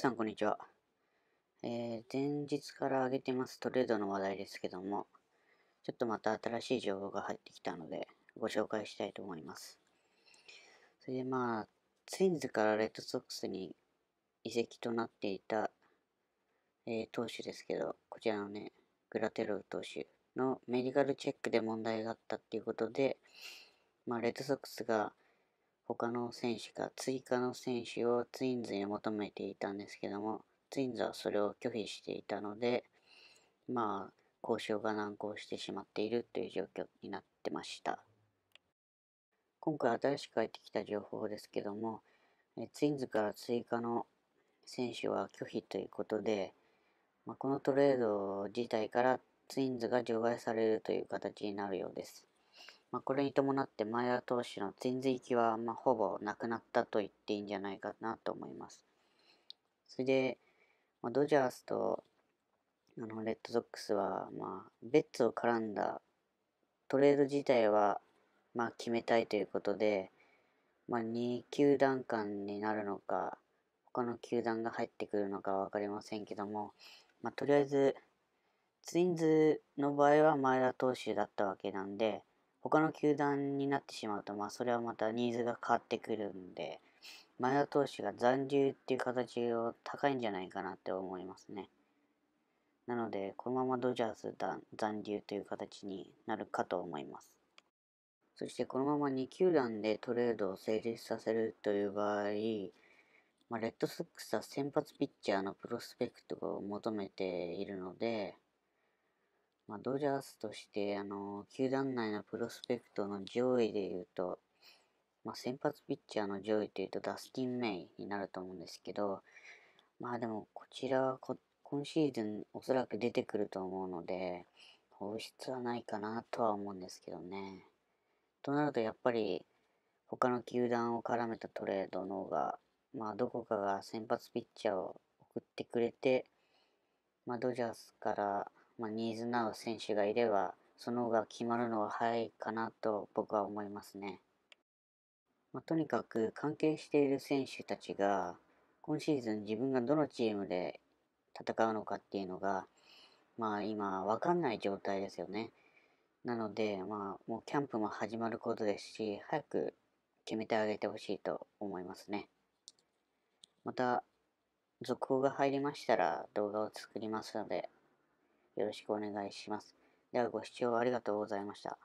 さん、こんにちは。えー、前日から上げてますトレードの話題ですけども、ちょっとまた新しい情報が入ってきたので、ご紹介したいと思います。それでまあ、ツインズからレッドソックスに移籍となっていた、えー、投手ですけど、こちらのね、グラテロウ投手のメディカルチェックで問題があったっていうことで、まあ、レッドソックスが他の選手が追加の選手をツインズに求めていたんですけども、ツインズはそれを拒否していたので、まあ、交渉が難航してしまっているという状況になってました。今回新しく入ってきた情報ですけども、えツインズから追加の選手は拒否ということで、まあ、このトレード自体からツインズが除外されるという形になるようです。まあ、これに伴って前田投手の全然行きは、まあ、ほぼなくなったと言っていいんじゃないかなと思います。それで、まあ、ドジャースとあのレッドソックスは、まあ、ベッツを絡んだトレード自体は、まあ、決めたいということで、まあ、2球団間になるのか、他の球団が入ってくるのか分かりませんけども、まあ、とりあえず、ツインズの場合は前田投手だったわけなんで、他の球団になってしまうと、まあ、それはまたニーズが変わってくるんで、前田投手が残留っていう形を高いんじゃないかなって思いますね。なので、このままドジャース残留という形になるかと思います。そして、このまま2球団でトレードを成立させるという場合、まあ、レッドソックスは先発ピッチャーのプロスペクトを求めているので、まあ、ドジャースとして、あのー、球団内のプロスペクトの上位で言うと、まあ、先発ピッチャーの上位というとダスティン・メイになると思うんですけど、まあでもこちらは今シーズンおそらく出てくると思うので、放出はないかなとは思うんですけどね。となるとやっぱり他の球団を絡めたトレードの方が、まあどこかが先発ピッチャーを送ってくれて、まあドジャースからまあ、ニーズなう選手がいれば、その方が決まるのは早いかなと僕は思いますね。まあ、とにかく関係している選手たちが、今シーズン自分がどのチームで戦うのかっていうのが、まあ今わかんない状態ですよね。なので、まあもうキャンプも始まることですし、早く決めてあげてほしいと思いますね。また、続報が入りましたら動画を作りますので、よろしくお願いします。ではご視聴ありがとうございました。